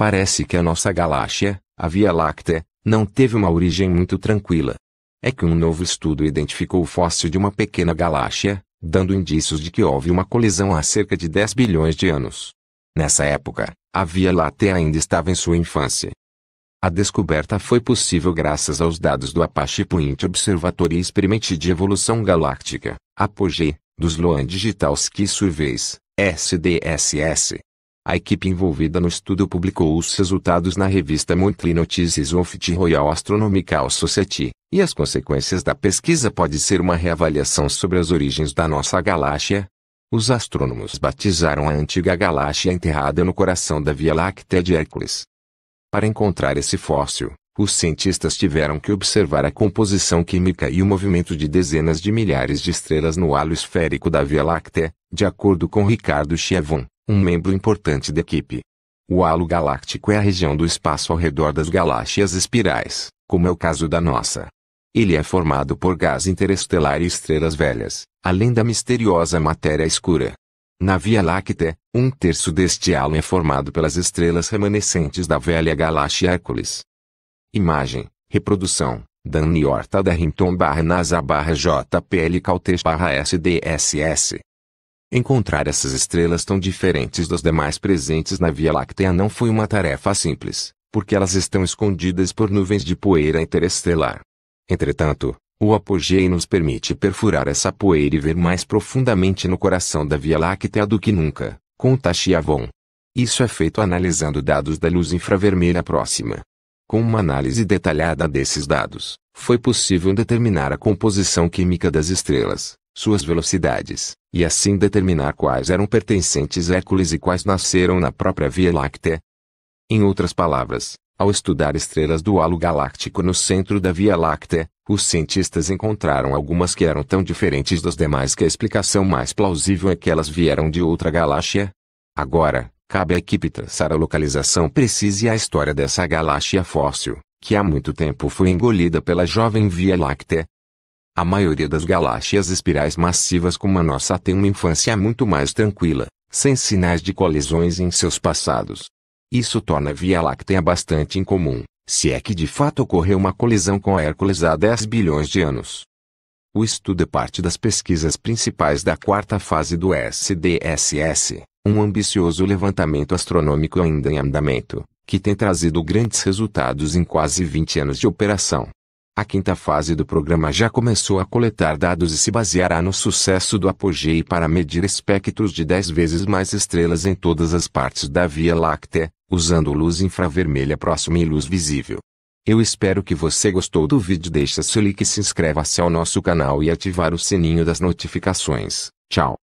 Parece que a nossa galáxia, a Via Láctea, não teve uma origem muito tranquila. É que um novo estudo identificou o fóssil de uma pequena galáxia, dando indícios de que houve uma colisão há cerca de 10 bilhões de anos. Nessa época, a Via Láctea ainda estava em sua infância. A descoberta foi possível graças aos dados do Apache Point Observatory Experiment de Evolução Galáctica, APOGE, dos Loan Digital Ski Surveys, SDSS, a equipe envolvida no estudo publicou os resultados na revista Monthly Notices of the Royal Astronomical Society, e as consequências da pesquisa pode ser uma reavaliação sobre as origens da nossa galáxia. Os astrônomos batizaram a antiga galáxia enterrada no coração da Via Láctea de Hércules. Para encontrar esse fóssil, os cientistas tiveram que observar a composição química e o movimento de dezenas de milhares de estrelas no halo esférico da Via Láctea, de acordo com Ricardo Chiavon, um membro importante da equipe. O halo galáctico é a região do espaço ao redor das galáxias espirais, como é o caso da nossa. Ele é formado por gás interestelar e estrelas velhas, além da misteriosa matéria escura. Na Via Láctea, um terço deste halo é formado pelas estrelas remanescentes da velha galáxia Hércules. Imagem, reprodução, Dani Horta da Rinton barra NASA barra JPL caltech barra SDSS. Encontrar essas estrelas tão diferentes das demais presentes na Via Láctea não foi uma tarefa simples, porque elas estão escondidas por nuvens de poeira interestelar. Entretanto, o apogeu nos permite perfurar essa poeira e ver mais profundamente no coração da Via Láctea do que nunca, conta Chiavon. Isso é feito analisando dados da luz infravermelha próxima. Com uma análise detalhada desses dados, foi possível determinar a composição química das estrelas, suas velocidades, e assim determinar quais eram pertencentes a Hércules e quais nasceram na própria Via Láctea. Em outras palavras, ao estudar estrelas do halo galáctico no centro da Via Láctea, os cientistas encontraram algumas que eram tão diferentes das demais que a explicação mais plausível é que elas vieram de outra galáxia. Agora, cabe à equipe traçar a localização precisa e a história dessa galáxia fóssil, que há muito tempo foi engolida pela jovem Via Láctea, a maioria das galáxias espirais massivas como a nossa tem uma infância muito mais tranquila, sem sinais de colisões em seus passados. Isso torna a Via Láctea bastante incomum, se é que de fato ocorreu uma colisão com Hércules há 10 bilhões de anos. O estudo é parte das pesquisas principais da quarta fase do SDSS, um ambicioso levantamento astronômico ainda em andamento, que tem trazido grandes resultados em quase 20 anos de operação. A quinta fase do programa já começou a coletar dados e se baseará no sucesso do apogeu para medir espectros de 10 vezes mais estrelas em todas as partes da Via Láctea, usando luz infravermelha próxima e luz visível. Eu espero que você gostou do vídeo. Deixa seu like, e se inscreva-se ao nosso canal e ativar o sininho das notificações. Tchau.